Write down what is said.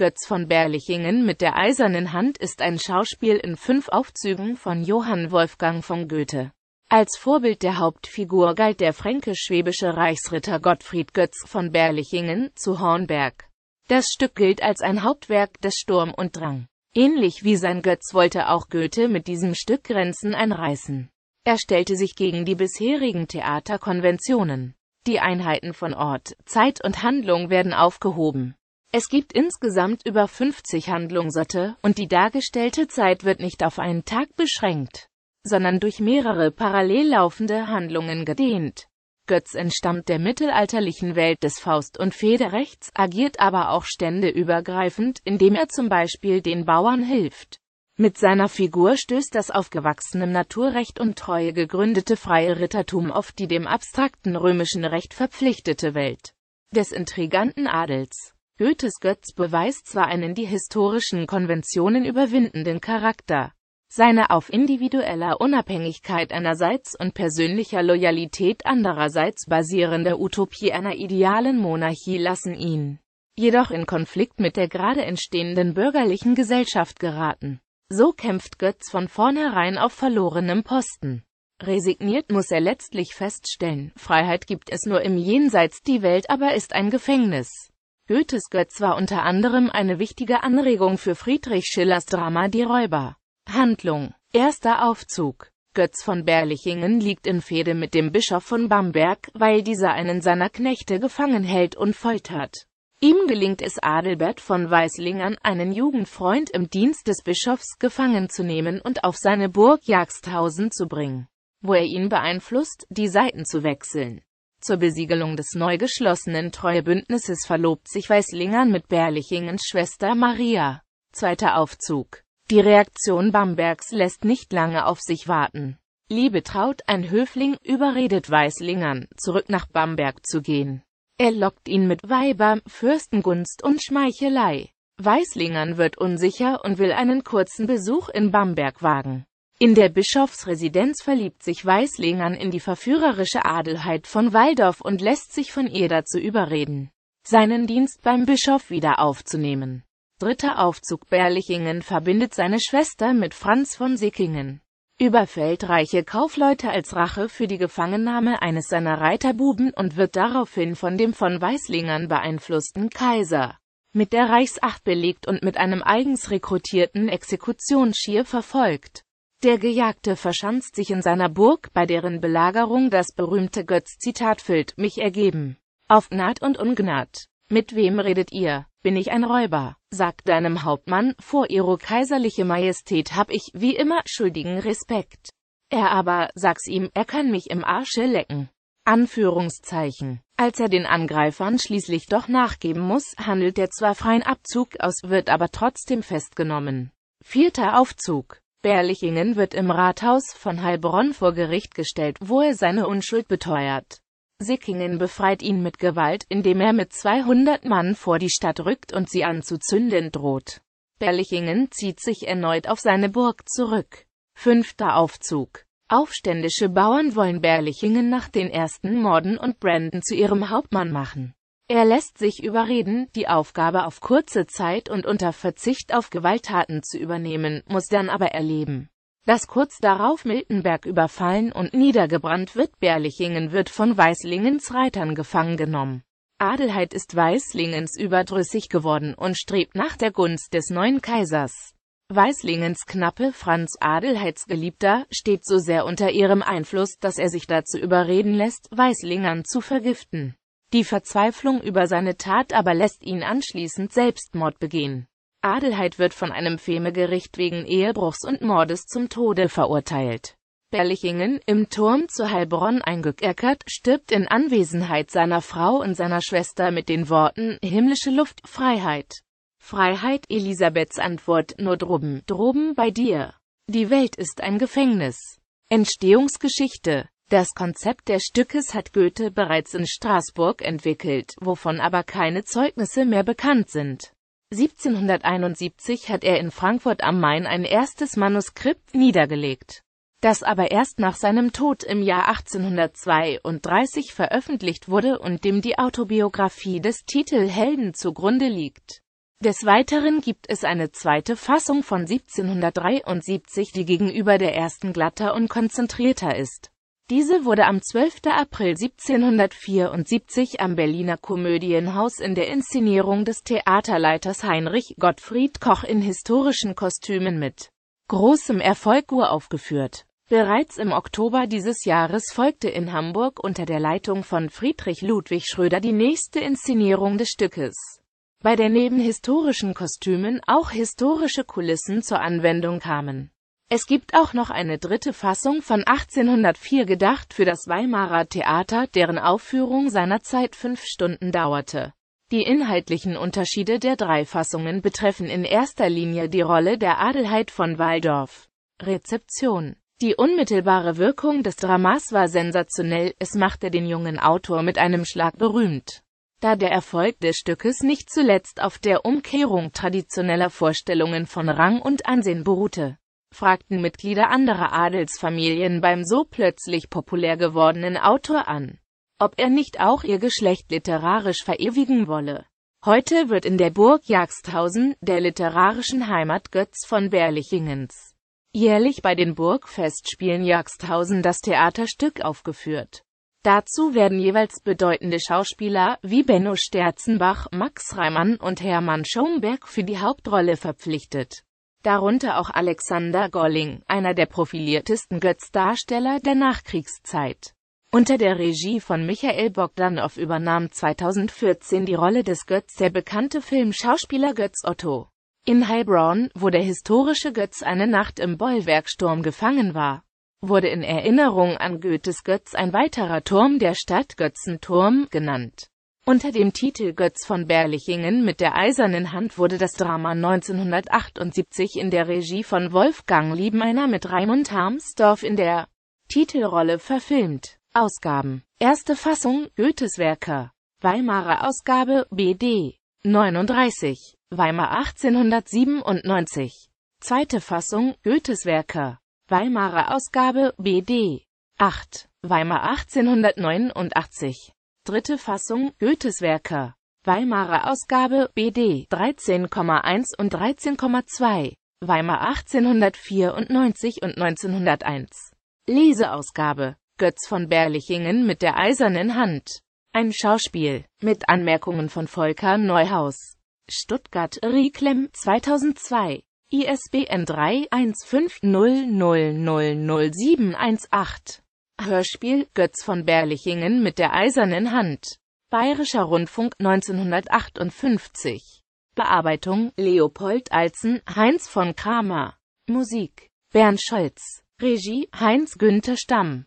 Götz von Berlichingen mit der eisernen Hand ist ein Schauspiel in fünf Aufzügen von Johann Wolfgang von Goethe. Als Vorbild der Hauptfigur galt der fränkisch-schwäbische Reichsritter Gottfried Götz von Berlichingen zu Hornberg. Das Stück gilt als ein Hauptwerk des Sturm und Drang. Ähnlich wie sein Götz wollte auch Goethe mit diesem Stück Grenzen einreißen. Er stellte sich gegen die bisherigen Theaterkonventionen. Die Einheiten von Ort, Zeit und Handlung werden aufgehoben. Es gibt insgesamt über 50 Handlungsorte, und die dargestellte Zeit wird nicht auf einen Tag beschränkt, sondern durch mehrere parallel laufende Handlungen gedehnt. Götz entstammt der mittelalterlichen Welt des Faust- und Federrechts, agiert aber auch ständeübergreifend, indem er zum Beispiel den Bauern hilft. Mit seiner Figur stößt das auf gewachsenem Naturrecht und Treue gegründete freie Rittertum auf die dem abstrakten römischen Recht verpflichtete Welt des intriganten Adels. Goethes Götz beweist zwar einen die historischen Konventionen überwindenden Charakter, seine auf individueller Unabhängigkeit einerseits und persönlicher Loyalität andererseits basierende Utopie einer idealen Monarchie lassen ihn jedoch in Konflikt mit der gerade entstehenden bürgerlichen Gesellschaft geraten. So kämpft Götz von vornherein auf verlorenem Posten. Resigniert muss er letztlich feststellen, Freiheit gibt es nur im Jenseits, die Welt aber ist ein Gefängnis. Goethes Götz war unter anderem eine wichtige Anregung für Friedrich Schillers Drama Die Räuber. Handlung Erster Aufzug Götz von Berlichingen liegt in Fehde mit dem Bischof von Bamberg, weil dieser einen seiner Knechte gefangen hält und foltert. Ihm gelingt es Adelbert von Weislingern, einen Jugendfreund im Dienst des Bischofs gefangen zu nehmen und auf seine Burg Jagsthausen zu bringen, wo er ihn beeinflusst, die Seiten zu wechseln. Zur Besiegelung des neu geschlossenen Treuebündnisses verlobt sich Weißlingern mit Berlichingens Schwester Maria. Zweiter Aufzug. Die Reaktion Bambergs lässt nicht lange auf sich warten. Liebetraut, ein Höfling, überredet Weißlingern, zurück nach Bamberg zu gehen. Er lockt ihn mit Weiber, Fürstengunst und Schmeichelei. Weißlingern wird unsicher und will einen kurzen Besuch in Bamberg wagen. In der Bischofsresidenz verliebt sich Weißlingern in die verführerische Adelheit von Waldorf und lässt sich von ihr dazu überreden, seinen Dienst beim Bischof wieder aufzunehmen. Dritter Aufzug Berlichingen verbindet seine Schwester mit Franz von Sickingen. Überfällt reiche Kaufleute als Rache für die Gefangennahme eines seiner Reiterbuben und wird daraufhin von dem von Weißlingern beeinflussten Kaiser mit der Reichsacht belegt und mit einem eigens rekrutierten Exekutionsschier verfolgt. Der Gejagte verschanzt sich in seiner Burg, bei deren Belagerung das berühmte Götz-Zitat füllt, mich ergeben. Auf Gnad und Ungnad. Mit wem redet ihr? Bin ich ein Räuber? Sagt deinem Hauptmann, vor ihre kaiserliche Majestät hab ich, wie immer, schuldigen Respekt. Er aber, sag's ihm, er kann mich im Arsche lecken. Anführungszeichen. Als er den Angreifern schließlich doch nachgeben muss, handelt er zwar freien Abzug aus, wird aber trotzdem festgenommen. Vierter Aufzug. Berlichingen wird im Rathaus von Heilbronn vor Gericht gestellt, wo er seine Unschuld beteuert. Sickingen befreit ihn mit Gewalt, indem er mit 200 Mann vor die Stadt rückt und sie anzuzünden droht. Berlichingen zieht sich erneut auf seine Burg zurück. Fünfter Aufzug Aufständische Bauern wollen Berlichingen nach den ersten Morden und Brandon zu ihrem Hauptmann machen. Er lässt sich überreden, die Aufgabe auf kurze Zeit und unter Verzicht auf Gewalttaten zu übernehmen, muss dann aber erleben, dass kurz darauf Miltenberg überfallen und niedergebrannt wird. Berlichingen wird von Weißlingens Reitern gefangen genommen. Adelheid ist Weißlingens überdrüssig geworden und strebt nach der Gunst des neuen Kaisers. Weißlingens Knappe Franz Adelheids Geliebter steht so sehr unter ihrem Einfluss, dass er sich dazu überreden lässt, Weißlingern zu vergiften. Die Verzweiflung über seine Tat aber lässt ihn anschließend Selbstmord begehen. Adelheid wird von einem Femegericht wegen Ehebruchs und Mordes zum Tode verurteilt. Berlichingen, im Turm zu Heilbronn eingekerkert, stirbt in Anwesenheit seiner Frau und seiner Schwester mit den Worten »Himmlische Luft, Freiheit«. Freiheit, Elisabeths Antwort, nur droben, droben bei dir. Die Welt ist ein Gefängnis. Entstehungsgeschichte das Konzept des Stückes hat Goethe bereits in Straßburg entwickelt, wovon aber keine Zeugnisse mehr bekannt sind. 1771 hat er in Frankfurt am Main ein erstes Manuskript niedergelegt, das aber erst nach seinem Tod im Jahr 1832 veröffentlicht wurde und dem die Autobiografie des Titelhelden zugrunde liegt. Des Weiteren gibt es eine zweite Fassung von 1773, die gegenüber der ersten glatter und konzentrierter ist diese wurde am 12. April 1774 am Berliner Komödienhaus in der Inszenierung des Theaterleiters Heinrich Gottfried Koch in historischen Kostümen mit großem Erfolg uraufgeführt. Bereits im Oktober dieses Jahres folgte in Hamburg unter der Leitung von Friedrich Ludwig Schröder die nächste Inszenierung des Stückes, bei der neben historischen Kostümen auch historische Kulissen zur Anwendung kamen es gibt auch noch eine dritte Fassung von 1804 gedacht für das Weimarer Theater, deren Aufführung seinerzeit fünf Stunden dauerte. Die inhaltlichen Unterschiede der drei Fassungen betreffen in erster Linie die Rolle der Adelheid von Waldorf. Rezeption Die unmittelbare Wirkung des Dramas war sensationell, es machte den jungen Autor mit einem Schlag berühmt da der Erfolg des Stückes nicht zuletzt auf der Umkehrung traditioneller Vorstellungen von Rang und Ansehen beruhte fragten Mitglieder anderer Adelsfamilien beim so plötzlich populär gewordenen Autor an, ob er nicht auch ihr Geschlecht literarisch verewigen wolle. Heute wird in der Burg Jagsthausen, der literarischen Heimat Götz von Berlichingens, jährlich bei den Burgfestspielen Jagsthausen das Theaterstück aufgeführt. Dazu werden jeweils bedeutende Schauspieler wie Benno Sterzenbach, Max Reimann und Hermann Schomberg für die Hauptrolle verpflichtet darunter auch Alexander Golling, einer der profiliertesten Götz-Darsteller der Nachkriegszeit. Unter der Regie von Michael Bogdanow übernahm 2014 die Rolle des Götz der bekannte Filmschauspieler Götz Otto. In Heilbronn, wo der historische Götz eine Nacht im Bollwerksturm gefangen war, wurde in Erinnerung an Goethes Götz ein weiterer Turm der Stadt Götzenturm genannt. Unter dem Titel Götz von Berlichingen mit der eisernen Hand wurde das Drama 1978 in der Regie von Wolfgang Liebeiner mit Raimund Harmsdorf in der Titelrolle verfilmt. Ausgaben. Erste Fassung, Goethes Werke. Weimarer Ausgabe, BD. 39. Weimar 1897. Zweite Fassung, Goethes Werke. Weimarer Ausgabe, BD. 8. Weimar 1889 dritte Fassung, Goethes Werke, Weimarer Ausgabe, BD 13,1 und 13,2, Weimar 1894 und 1901. Leseausgabe, Götz von Berlichingen mit der eisernen Hand. Ein Schauspiel, mit Anmerkungen von Volker Neuhaus. Stuttgart Rieklem 2002. ISBN 3 150000718 Hörspiel Götz von Berlichingen mit der eisernen Hand. Bayerischer Rundfunk 1958. Bearbeitung Leopold Alzen, Heinz von Kramer. Musik Bernd Scholz. Regie Heinz Günther Stamm.